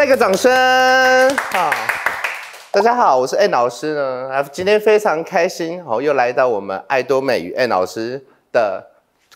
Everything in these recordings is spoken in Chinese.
来个掌声！好，大家好，我是 N 老师呢。今天非常开心，好，又来到我们爱多美与 N 老师的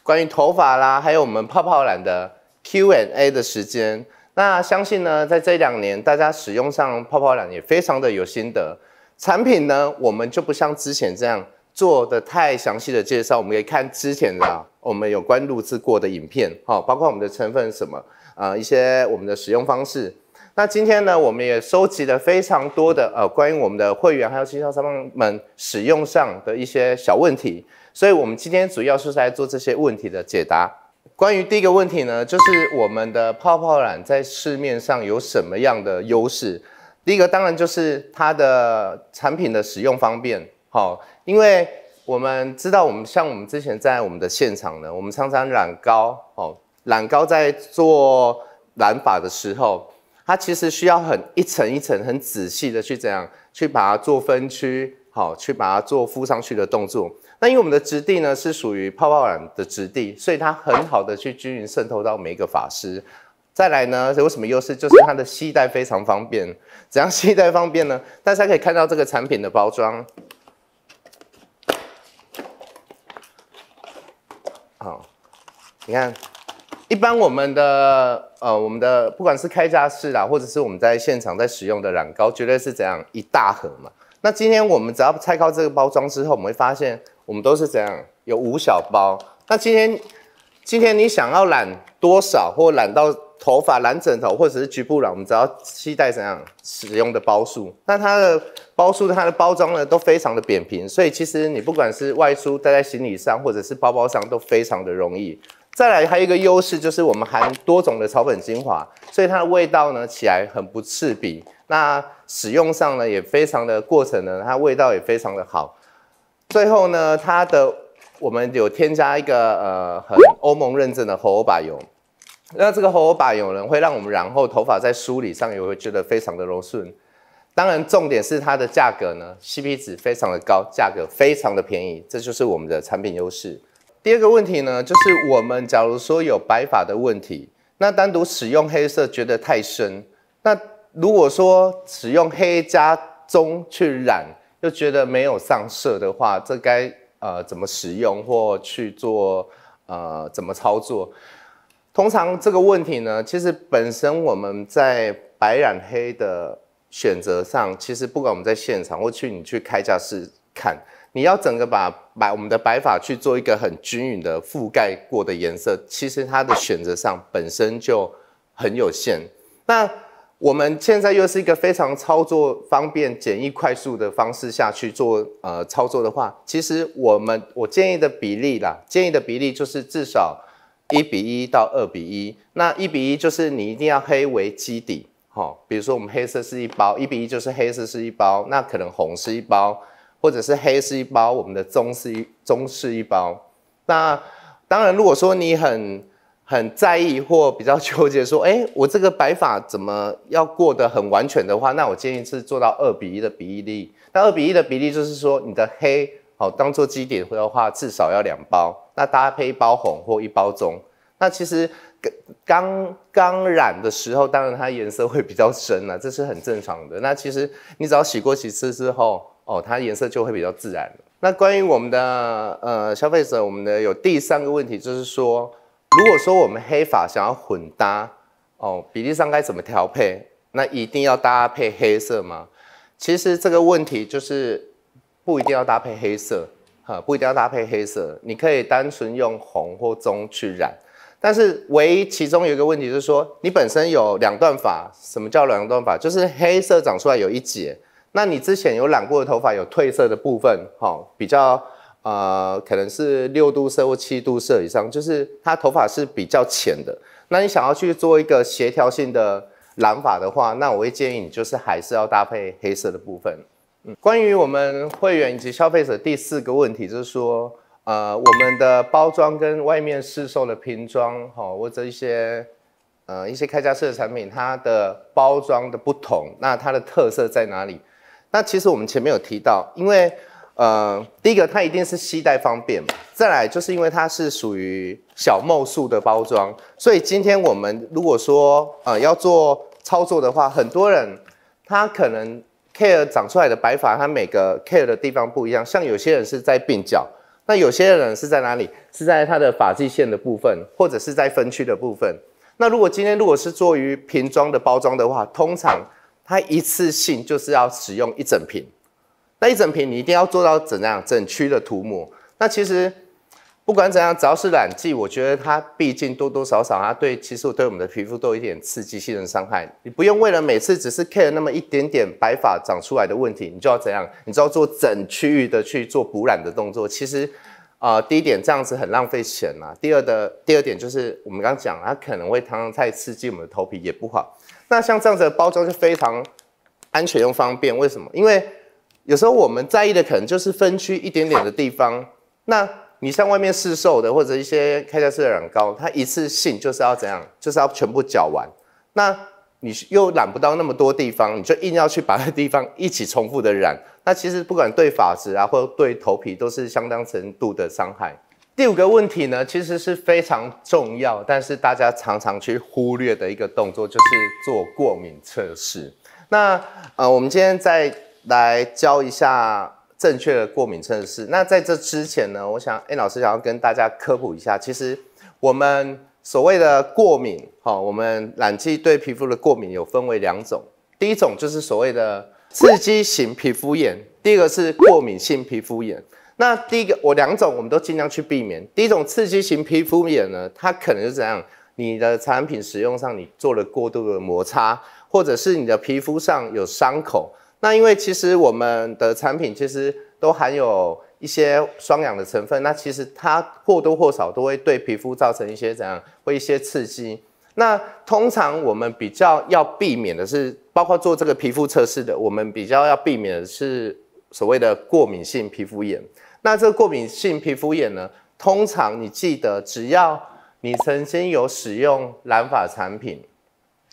关于头发啦，还有我们泡泡染的 Q&A 的时间。那相信呢，在这两年大家使用上泡泡染也非常的有心得。产品呢，我们就不像之前这样做的太详细的介绍，我们可以看之前的我们有关录制过的影片，好，包括我们的成分什么啊，一些我们的使用方式。那今天呢，我们也收集了非常多的呃，关于我们的会员还有经销商们使用上的一些小问题，所以我们今天主要是在做这些问题的解答。关于第一个问题呢，就是我们的泡泡染在市面上有什么样的优势？第一个当然就是它的产品的使用方便，好，因为我们知道我们像我们之前在我们的现场呢，我们常常染膏哦，染膏在做染发的时候。它其实需要很一层一层、很仔细的去怎样去把它做分区，好去把它做敷上去的动作。那因为我们的质地呢是属于泡泡染的质地，所以它很好的去均匀渗透到每一个发丝。再来呢，有什么优势？就是它的携带非常方便。怎样携带方便呢？大家可以看到这个产品的包装。好，你看。一般我们的呃，我们的不管是开架式啦，或者是我们在现场在使用的染膏，绝对是怎样一大盒嘛。那今天我们只要拆开这个包装之后，我们会发现我们都是怎样有五小包。那今天今天你想要染多少，或染到头发、染枕头，或者是局部染，我们只要期待怎样使用的包数。那它的包数，它的包装呢都非常的扁平，所以其实你不管是外出带在行李上，或者是包包上，都非常的容易。再来还有一个优势就是我们含多种的草本精华，所以它的味道呢起来很不刺鼻。那使用上呢也非常的过程呢，它味道也非常的好。最后呢，它的我们有添加一个呃很欧盟认证的猴巴油，那这个猴巴油呢会让我们然后头发在梳理上也会觉得非常的柔顺。当然重点是它的价格呢，C P 值非常的高，价格非常的便宜，这就是我们的产品优势。第二个问题呢，就是我们假如说有白发的问题，那单独使用黑色觉得太深，那如果说使用黑加棕去染又觉得没有上色的话，这该呃怎么使用或去做呃怎么操作？通常这个问题呢，其实本身我们在白染黑的选择上，其实不管我们在现场或去你去开架试看。你要整个把白我们的白发去做一个很均匀的覆盖过的颜色，其实它的选择上本身就很有限。那我们现在又是一个非常操作方便、简易、快速的方式下去做呃操作的话，其实我们我建议的比例啦，建议的比例就是至少一比一到二比一。那一比一就是你一定要黑为基底，好，比如说我们黑色是一包，一比一就是黑色是一包，那可能红是一包。或者是黑是一包，我们的棕一棕是一包。那当然，如果说你很 很在意或比较纠结，说哎，我这个白发怎么要过得很完全的话，那我建议是做到二比一的比例。那二比一的比例就是说，你的黑好当做基底的话，至少要两包，那搭配一包红或一包棕。那其实刚刚染的时候，当然它颜色会比较深啊，这是很正常的。那其实你只要洗过几次之后。哦，它颜色就会比较自然那关于我们的呃消费者，我们的有第三个问题，就是说，如果说我们黑发想要混搭，哦，比例上该怎么调配？那一定要搭配黑色吗？其实这个问题就是不一定要搭配黑色，哈，不一定要搭配黑色，你可以单纯用红或棕去染。但是唯一其中有一个问题就是说，你本身有两段发，什么叫两段发？就是黑色长出来有一截。那你之前有染过的头发有褪色的部分，哈，比较，呃，可能是六度色或七度色以上，就是它头发是比较浅的。那你想要去做一个协调性的染发的话，那我会建议你就是还是要搭配黑色的部分。嗯，关于我们会员以及消费者第四个问题就是说，呃，我们的包装跟外面市售的瓶装，哈，或者一些，呃，一些开架式的产品，它的包装的不同，那它的特色在哪里？那其实我们前面有提到，因为呃，第一个它一定是携带方便，再来就是因为它是属于小莫数的包装，所以今天我们如果说呃要做操作的话，很多人他可能 care 长出来的白发，它每个 care 的地方不一样，像有些人是在鬓角，那有些人是在哪里？是在他的发际线的部分，或者是在分区的部分。那如果今天如果是做于瓶装的包装的话，通常。它一次性就是要使用一整瓶，那一整瓶你一定要做到怎样整区的涂抹。那其实不管怎样，只要是染剂，我觉得它毕竟多多少少它对，其实对我们的皮肤都有一点刺激性的伤害。你不用为了每次只是 care 那么一点点白发长出来的问题，你就要怎样？你就要做整区域的去做补染的动作。其实啊，第一点这样子很浪费钱嘛。第二的第二点就是我们刚刚讲，它可能会常常太刺激我们的头皮也不好。那像这样子的包装就非常安全又方便，为什么？因为有时候我们在意的可能就是分区一点点的地方。那你像外面市售的或者一些开架式的染膏，它一次性就是要怎样？就是要全部搅完。那你又染不到那么多地方，你就硬要去把那地方一起重复的染。那其实不管对发质啊，或对头皮都是相当程度的伤害。第五个问题呢，其实是非常重要，但是大家常常去忽略的一个动作，就是做过敏测试。那呃，我们今天再来教一下正确的过敏测试。那在这之前呢，我想，哎，老师想要跟大家科普一下，其实我们所谓的过敏，哈，我们染剂对皮肤的过敏有分为两种，第一种就是所谓的刺激型皮肤炎，第二个是过敏性皮肤炎。那第一个，我两种我们都尽量去避免。第一种刺激型皮肤炎呢，它可能是怎样？你的产品使用上你做了过度的摩擦，或者是你的皮肤上有伤口。那因为其实我们的产品其实都含有一些双氧的成分，那其实它或多或少都会对皮肤造成一些怎样或一些刺激。那通常我们比较要避免的是，包括做这个皮肤测试的，我们比较要避免的是所谓的过敏性皮肤炎。那这个过敏性皮肤炎呢？通常你记得，只要你曾经有使用染发产品，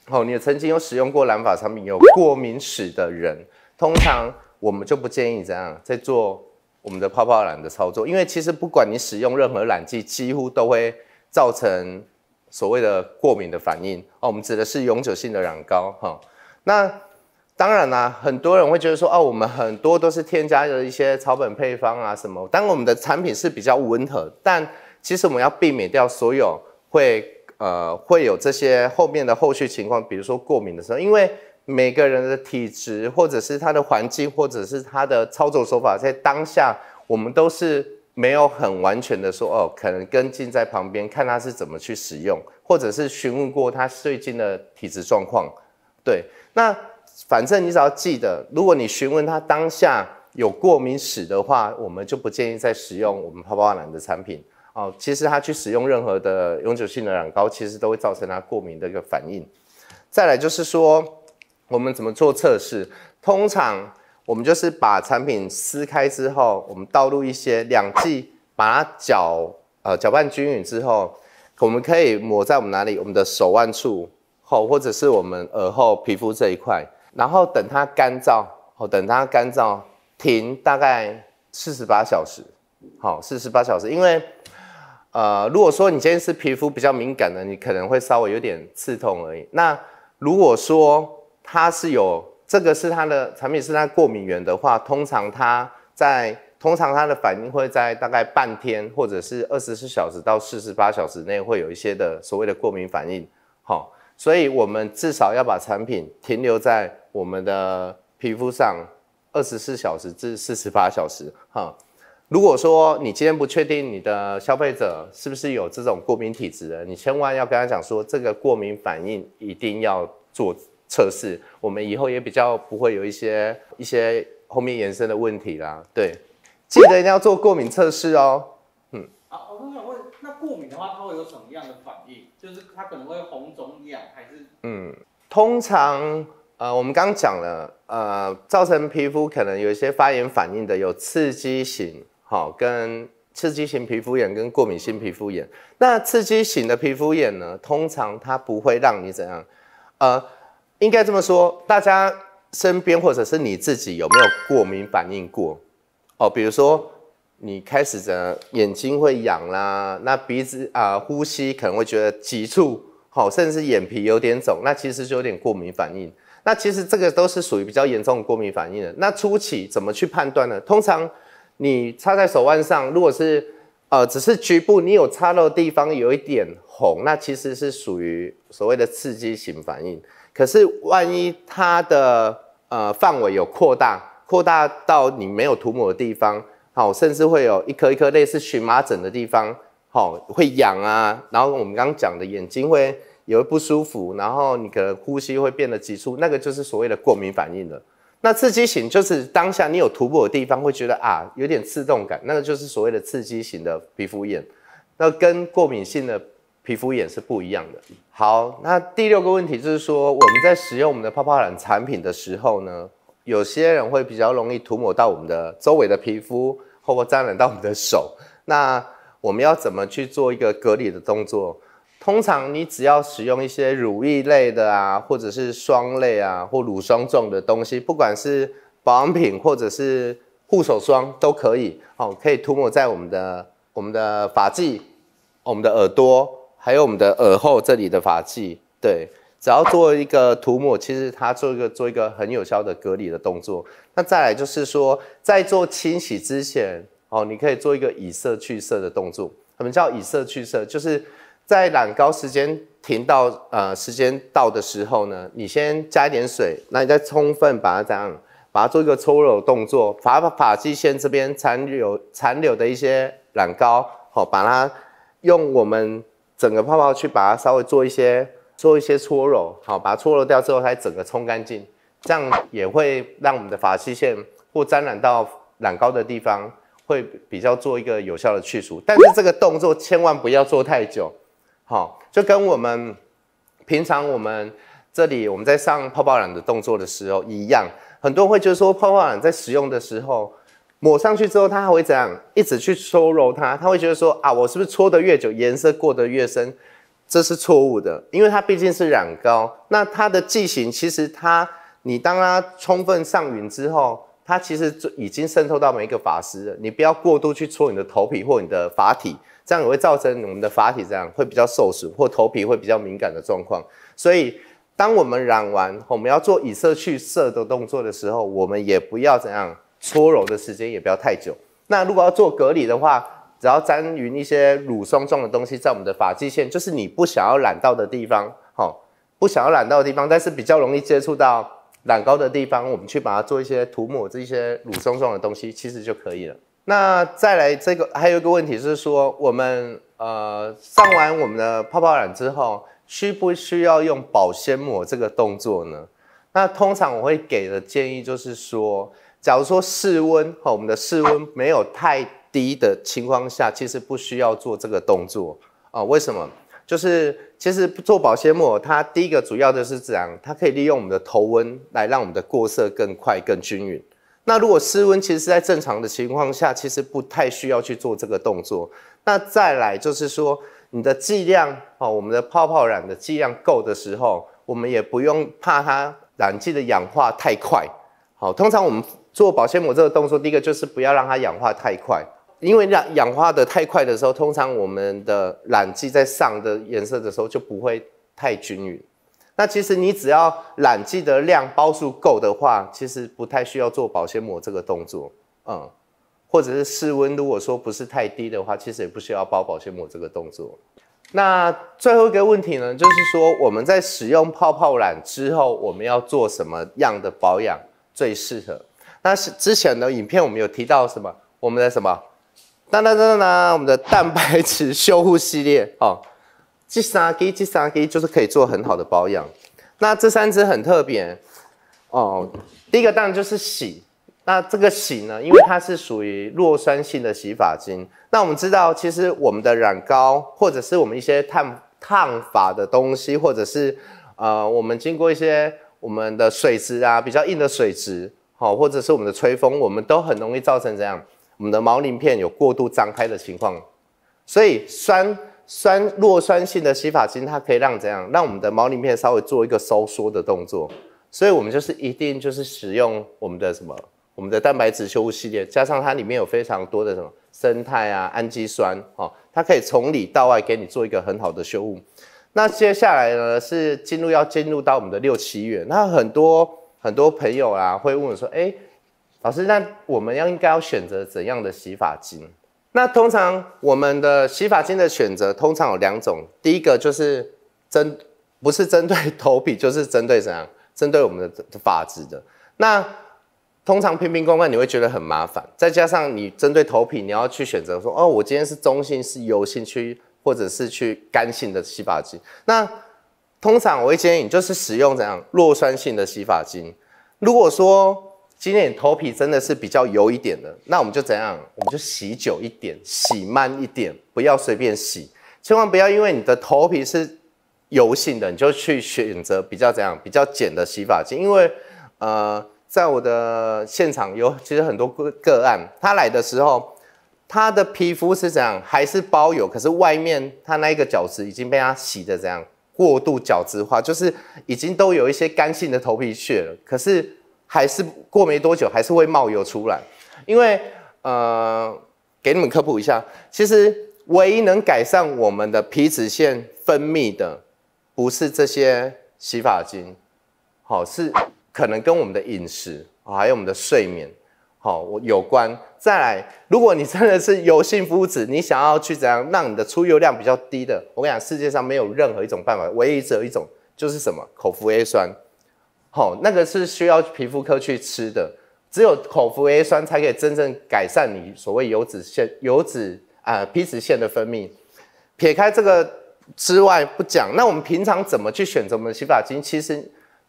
哦，你曾经有使用过染发产品有过敏史的人，通常我们就不建议这样在做我们的泡泡染的操作，因为其实不管你使用任何染剂，几乎都会造成所谓的过敏的反应。哦，我们指的是永久性的染膏哈。那当然啦，很多人会觉得说，哦，我们很多都是添加的一些草本配方啊什么。但我们的产品是比较温和，但其实我们要避免掉所有会呃会有这些后面的后续情况，比如说过敏的时候，因为每个人的体质，或者是他的环境，或者是他的操作手法，在当下我们都是没有很完全的说哦，可能跟进在旁边看他是怎么去使用，或者是询问过他最近的体质状况。对，那。反正你只要记得，如果你询问他当下有过敏史的话，我们就不建议再使用我们泡泡染的产品哦。其实他去使用任何的永久性的染膏，其实都会造成他过敏的一个反应。再来就是说，我们怎么做测试？通常我们就是把产品撕开之后，我们倒入一些两剂，把它搅呃搅拌均匀之后，我们可以抹在我们哪里？我们的手腕处后，或者是我们耳后皮肤这一块。然后等它干燥，好，等它干燥停大概四十八小时，好，四十八小时，因为，呃，如果说你今天是皮肤比较敏感的，你可能会稍微有点刺痛而已。那如果说它是有这个是它的产品是它过敏源的话，通常它在通常它的反应会在大概半天或者是二十四小时到四十八小时内会有一些的所谓的过敏反应，好，所以我们至少要把产品停留在。我们的皮肤上，二十四小时至四十八小时，哈。如果说你今天不确定你的消费者是不是有这种过敏体质的，你千万要跟他讲说，这个过敏反应一定要做测试。我们以后也比较不会有一些一些后面延伸的问题啦。对，记得一定要做过敏测试哦。嗯。啊，我刚想问，那过敏的话，它会有什么样的反应？就是它可能会红肿痒，还是？嗯，通常。呃，我们刚讲了，呃，造成皮肤可能有一些发炎反应的，有刺激型，好，跟刺激型皮肤炎跟过敏性皮肤炎。那刺激型的皮肤炎呢，通常它不会让你怎样，呃，应该这么说，大家身边或者是你自己有没有过敏反应过？哦，比如说你开始眼睛会痒啦，那鼻子啊呼吸可能会觉得急促，好，甚至眼皮有点肿，那其实就有点过敏反应。那其实这个都是属于比较严重的过敏反应的。那初期怎么去判断呢？通常你擦在手腕上，如果是呃只是局部你有擦漏地方有一点红，那其实是属于所谓的刺激型反应。可是万一它的呃范围有扩大，扩大到你没有涂抹的地方，好甚至会有一颗一颗类似荨麻疹的地方，好会痒啊。然后我们刚刚讲的眼睛会。有不舒服，然后你可能呼吸会变得急促，那个就是所谓的过敏反应了。那刺激型就是当下你有涂抹的地方会觉得啊有点刺痛感，那个就是所谓的刺激型的皮肤炎，那跟过敏性的皮肤炎是不一样的。好，那第六个问题就是说我们在使用我们的泡泡染产品的时候呢，有些人会比较容易涂抹到我们的周围的皮肤，或者沾染到我们的手，那我们要怎么去做一个隔离的动作？通常你只要使用一些乳液类的啊，或者是霜类啊，或乳霜状的东西，不管是保养品或者是护手霜都可以。哦，可以涂抹在我们的我们的发际、我们的耳朵，还有我们的耳后这里的发际。对，只要做一个涂抹，其实它做一个做一个很有效的隔离的动作。那再来就是说，在做清洗之前，哦，你可以做一个以色去色的动作。什么叫以色去色？就是在染膏时间停到呃时间到的时候呢，你先加一点水，那你再充分把它这样，把它做一个搓揉动作，把发际线这边残留残留的一些染膏，好，把它用我们整个泡泡去把它稍微做一些做一些搓揉，好，把它搓揉掉之后才整个冲干净，这样也会让我们的发际线或沾染到染膏的地方，会比较做一个有效的去除。但是这个动作千万不要做太久。好，就跟我们平常我们这里我们在上泡泡染的动作的时候一样，很多人会觉得说泡泡染在使用的时候抹上去之后，它还会这样一直去搓揉它，他会觉得说啊，我是不是搓得越久颜色过得越深？这是错误的，因为它毕竟是染膏，那它的剂型其实它你当它充分上匀之后，它其实已经渗透到每一个发丝，你不要过度去搓你的头皮或你的发体。这样也会造成我们的发体这样会比较受损，或头皮会比较敏感的状况。所以，当我们染完，我们要做以色去色的动作的时候，我们也不要怎样搓揉的时间也不要太久。那如果要做隔离的话，只要沾匀一些乳霜状的东西在我们的发际线，就是你不想要染到的地方，哈，不想要染到的地方，但是比较容易接触到染膏的地方，我们去把它做一些涂抹，这些乳霜状的东西其实就可以了。那再来这个，还有一个问题是说，我们呃上完我们的泡泡染之后，需不需要用保鲜膜这个动作呢？那通常我会给的建议就是说，假如说室温和我们的室温没有太低的情况下，其实不需要做这个动作啊。为什么？就是其实做保鲜膜，它第一个主要的是怎样？它可以利用我们的头温来让我们的过色更快更均匀。那如果室温其实是在正常的情况下，其实不太需要去做这个动作。那再来就是说，你的剂量哦，我们的泡泡染的剂量够的时候，我们也不用怕它染剂的氧化太快。好，通常我们做保鲜膜这个动作，第一个就是不要让它氧化太快，因为氧氧化的太快的时候，通常我们的染剂在上的颜色的时候就不会太均匀。那其实你只要染剂的量包数够的话，其实不太需要做保鲜膜这个动作，嗯，或者是室温如果说不是太低的话，其实也不需要包保鲜膜这个动作。那最后一个问题呢，就是说我们在使用泡泡染之后，我们要做什么样的保养最适合？那是之前的影片我们有提到什么？我们的什么？当当当当，我们的蛋白质修护系列啊。G3G G3G 就是可以做很好的保养。那这三支很特别哦。第一个当然就是洗。那这个洗呢，因为它是属于弱酸性的洗发精。那我们知道，其实我们的染膏，或者是我们一些烫烫发的东西，或者是呃，我们经过一些我们的水质啊，比较硬的水质，好，或者是我们的吹风，我们都很容易造成这样，我们的毛鳞片有过度张开的情况。所以酸。酸弱酸性的洗发精，它可以让怎样让我们的毛鳞片稍微做一个收缩的动作，所以我们就是一定就是使用我们的什么我们的蛋白质修复系列，加上它里面有非常多的什么生态啊氨基酸哦，它可以从里到外给你做一个很好的修复。那接下来呢是进入要进入到我们的六七月，那很多很多朋友啊会问我说，哎，老师，那我们要应该要选择怎样的洗发精？那通常我们的洗发精的选择通常有两种，第一个就是针不是针对头皮，就是针对怎样针对我们的发质的。那通常平平罐罐你会觉得很麻烦，再加上你针对头皮，你要去选择说哦，我今天是中性、是油性去，或者是去干性的洗发精。那通常我会建议你就是使用怎样弱酸性的洗发精。如果说今天你头皮真的是比较油一点的，那我们就怎样？我们就洗久一点，洗慢一点，不要随便洗，千万不要因为你的头皮是油性的，你就去选择比较怎样、比较简的洗发精。因为，呃，在我的现场有其实很多个个案，他来的时候，他的皮肤是怎样？还是包油，可是外面他那一个角质已经被他洗的怎样？过度角质化，就是已经都有一些干性的头皮屑了，可是。还是过没多久还是会冒油出来，因为呃，给你们科普一下，其实唯一能改善我们的皮脂腺分泌的，不是这些洗发精，好是可能跟我们的饮食还有我们的睡眠好我有关。再来，如果你真的是油性肤质，你想要去怎样让你的出油量比较低的，我跟你讲，世界上没有任何一种办法，唯一只有一种就是什么口服 A 酸。好，那个是需要皮肤科去吃的，只有口服 A 酸才可以真正改善你所谓油脂腺、油脂啊、皮脂腺的分泌。撇开这个之外不讲，那我们平常怎么去选择我们的洗发精？其实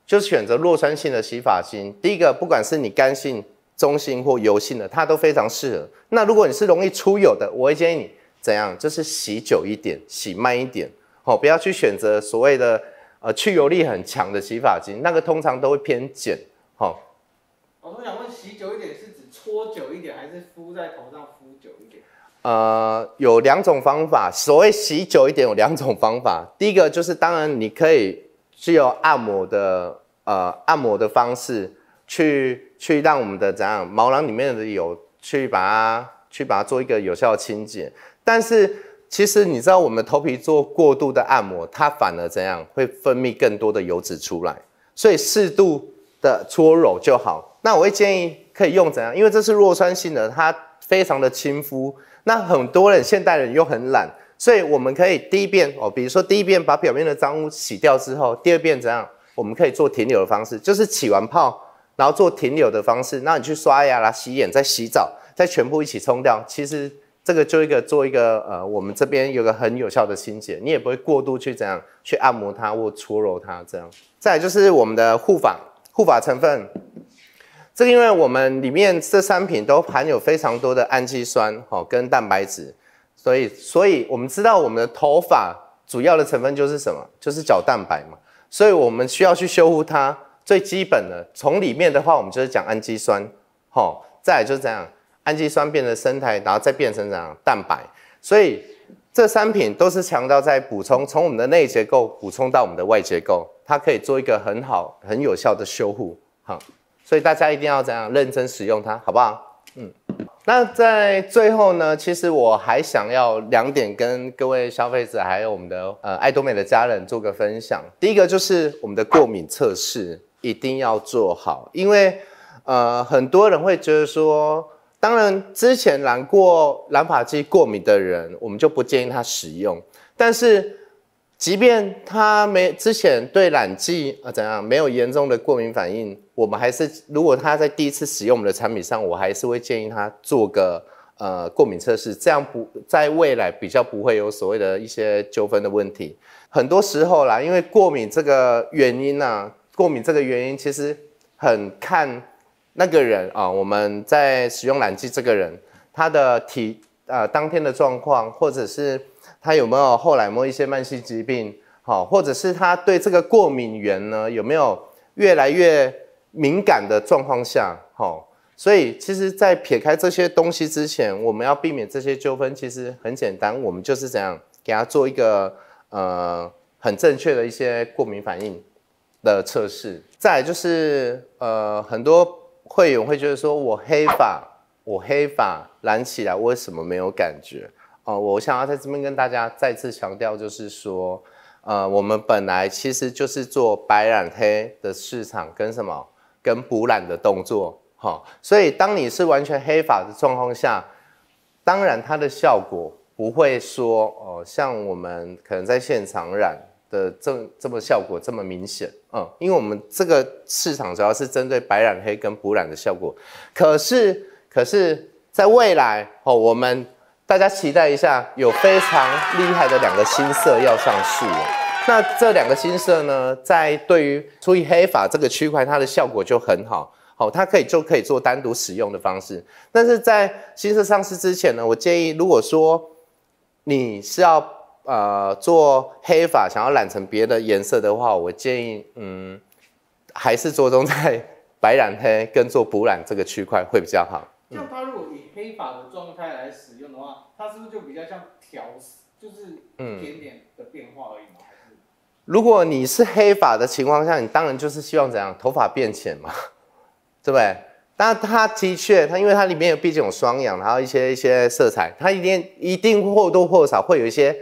就选择弱酸性的洗发精。第一个，不管是你干性、中性或油性的，它都非常适合。那如果你是容易出油的，我会建议你怎样？就是洗久一点，洗慢一点，好，不要去选择所谓的。呃，去油力很强的洗发精，那个通常都会偏碱，哈。我想问，洗久一点是指搓久一点，还是敷在头上敷久一点？呃，有两种方法，所谓洗久一点有两种方法。第一个就是，当然你可以是有按摩的，呃，按摩的方式，去去让我们的怎样毛囊里面的油去把它去把它做一个有效清洁，但是。其实你知道，我们头皮做过度的按摩，它反而怎样，会分泌更多的油脂出来。所以适度的搓揉就好。那我会建议可以用怎样，因为这是弱酸性的，它非常的亲肤。那很多人现代人又很懒，所以我们可以第一遍哦，比如说第一遍把表面的脏污洗掉之后，第二遍怎样，我们可以做停留的方式，就是起完泡然后做停留的方式。那你去刷牙啦、洗脸、再洗澡、再全部一起冲掉，其实。这个就一个做一个，呃，我们这边有个很有效的清洁，你也不会过度去怎样去按摩它或搓揉它这样。再就是我们的护发护发成分，这个因为我们里面这三品都含有非常多的氨基酸哦跟蛋白质，所以所以我们知道我们的头发主要的成分就是什么，就是角蛋白嘛，所以我们需要去修复它最基本的。从里面的话，我们就是讲氨基酸，好，再就是这样。氨基酸变得生态，然后再变成怎样蛋白，所以这三品都是强调在补充，从我们的内结构补充到我们的外结构，它可以做一个很好、很有效的修护，好，所以大家一定要这样认真使用它，好不好？嗯，那在最后呢，其实我还想要两点跟各位消费者，还有我们的呃爱多美的家人做个分享。第一个就是我们的过敏测试一定要做好，因为呃很多人会觉得说。当然，之前染过染发剂过敏的人，我们就不建议他使用。但是，即便他没之前对染剂啊怎样没有严重的过敏反应，我们还是如果他在第一次使用我们的产品上，我还是会建议他做个呃过敏测试，这样不在未来比较不会有所谓的一些纠纷的问题。很多时候啦，因为过敏这个原因呢，过敏这个原因其实很看。那个人啊，我们在使用染剂。这个人他的体呃当天的状况，或者是他有没有后来摸一些慢性疾病，好，或者是他对这个过敏源呢有没有越来越敏感的状况下，好。所以其实，在撇开这些东西之前，我们要避免这些纠纷，其实很简单，我们就是怎样给他做一个呃很正确的一些过敏反应的测试。再就是呃很多。会员会觉得说：“我黑发，我黑发染起来为什么没有感觉？”哦，我想要在这边跟大家再次强调，就是说，呃，我们本来其实就是做白染黑的市场跟什么，跟补染的动作，哈。所以当你是完全黑发的状况下，当然它的效果不会说哦，像我们可能在现场染的这这么效果这么明显。嗯，因为我们这个市场主要是针对白染黑跟补染的效果，可是，可是，在未来哦，我们大家期待一下，有非常厉害的两个新色要上市。那这两个新色呢，在对于除以黑发这个区块，它的效果就很好，好，它可以就可以做单独使用的方式。但是在新色上市之前呢，我建议，如果说你是要。呃，做黑发想要染成别的颜色的话，我建议，嗯，还是着重在白染黑跟做补染这个区块会比较好。像它如果以黑发的状态来使用的话，它是不是就比较像调就是一点点的变化而已嘛？如果你是黑发的情况下，你当然就是希望怎样，头发变浅嘛，对不对？但它的确，它因为它里面有毕竟有双氧，然后一些一些色彩，它一定一定或多或少会有一些。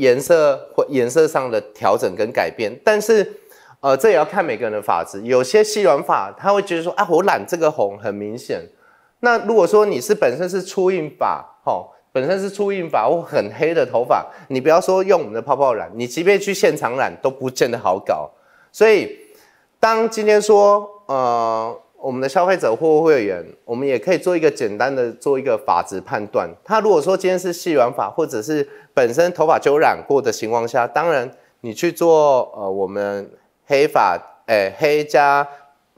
颜色或颜色上的调整跟改变，但是，呃，这也要看每个人的发质。有些细软发，他会觉得说啊，我染这个红很明显。那如果说你是本身是粗硬发，哈，本身是粗硬发或很黑的头发，你不要说用我们的泡泡染，你即便去现场染都不见得好搞。所以，当今天说，呃。我们的消费者或会员，我们也可以做一个简单的做一个法则判断。他如果说今天是细软发，或者是本身头发就染过的情况下，当然你去做呃我们黑发诶黑加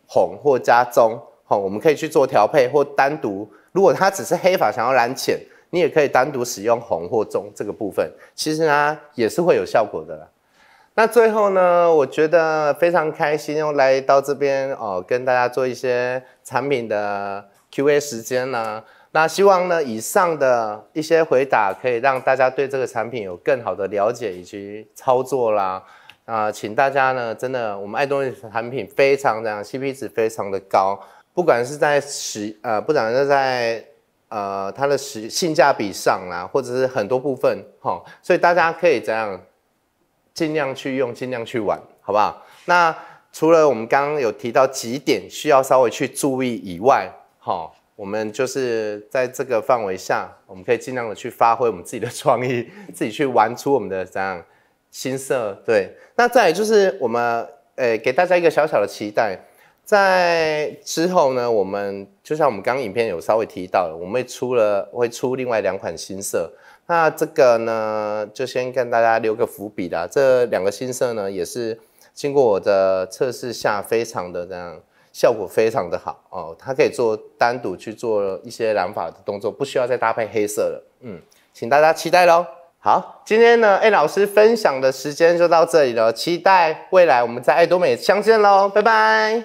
红或加棕，好，我们可以去做调配或单独。如果他只是黑发想要染浅，你也可以单独使用红或棕这个部分，其实呢也是会有效果的。啦。那最后呢，我觉得非常开心，又来到这边哦，跟大家做一些产品的 Q&A 时间呢。那希望呢，以上的一些回答可以让大家对这个产品有更好的了解以及操作啦。啊，请大家呢，真的，我们爱多利产品非常这样，CP 值非常的高，不管是在实呃，不管是在呃它的使性价比上啦，或者是很多部分哈，所以大家可以怎样？尽量去用，尽量去玩，好不好？那除了我们刚刚有提到几点需要稍微去注意以外，好，我们就是在这个范围下，我们可以尽量的去发挥我们自己的创意，自己去玩出我们的怎样新色。对，那再就是我们呃给大家一个小小的期待，在之后呢，我们就像我们刚刚影片有稍微提到的，我们会出了会出另外两款新色。那这个呢，就先跟大家留个伏笔啦。这两个新色呢，也是经过我的测试下，非常的这样，效果非常的好哦。它可以做单独去做一些染发的动作，不需要再搭配黑色了。嗯，请大家期待喽。好，今天呢，艾老师分享的时间就到这里了，期待未来我们在爱多美相见喽，拜拜。